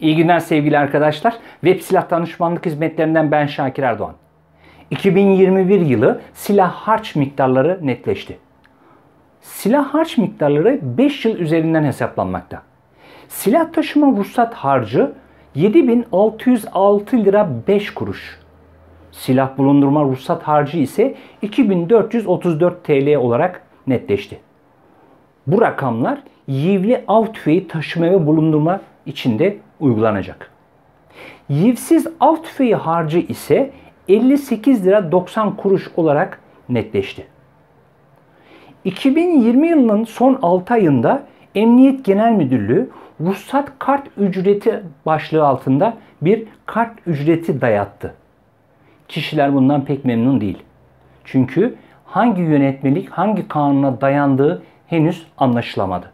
İyi günler sevgili arkadaşlar. Web Silah Danışmanlık Hizmetlerinden ben Şakir Erdoğan. 2021 yılı silah harç miktarları netleşti. Silah harç miktarları 5 yıl üzerinden hesaplanmakta. Silah taşıma ruhsat harcı 7606 lira 5 kuruş. Silah bulundurma ruhsat harcı ise 2434 TL olarak netleşti. Bu rakamlar yivli av tüfeği taşıma ve bulundurma içinde uygulanacak. Yivsiz av tüfeği harcı ise 58 lira 90 kuruş olarak netleşti. 2020 yılının son 6 ayında Emniyet Genel Müdürlüğü ruhsat kart ücreti başlığı altında bir kart ücreti dayattı. Kişiler bundan pek memnun değil. Çünkü hangi yönetmelik hangi kanuna dayandığı henüz anlaşılamadı.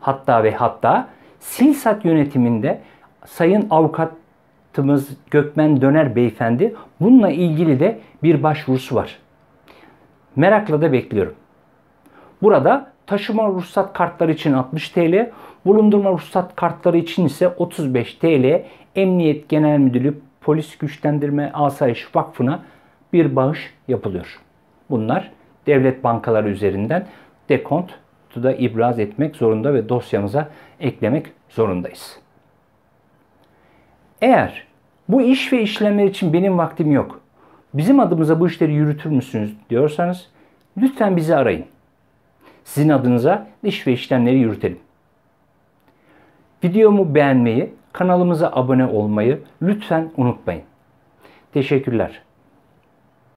Hatta ve hatta Silsat yönetiminde Sayın Avukatımız Gökmen Döner Beyefendi bununla ilgili de bir başvurusu var. Merakla da bekliyorum. Burada taşıma ruhsat kartları için 60 TL, bulundurma ruhsat kartları için ise 35 TL Emniyet Genel Müdürlüğü Polis Güçlendirme Asayiş Vakfı'na bir bağış yapılıyor. Bunlar devlet bankaları üzerinden dekont kutuda ibraz etmek zorunda ve dosyamıza eklemek zorundayız. Eğer bu iş ve işlemler için benim vaktim yok, bizim adımıza bu işleri yürütür müsünüz diyorsanız lütfen bizi arayın. Sizin adınıza iş ve işlemleri yürütelim. Videomu beğenmeyi, kanalımıza abone olmayı lütfen unutmayın. Teşekkürler.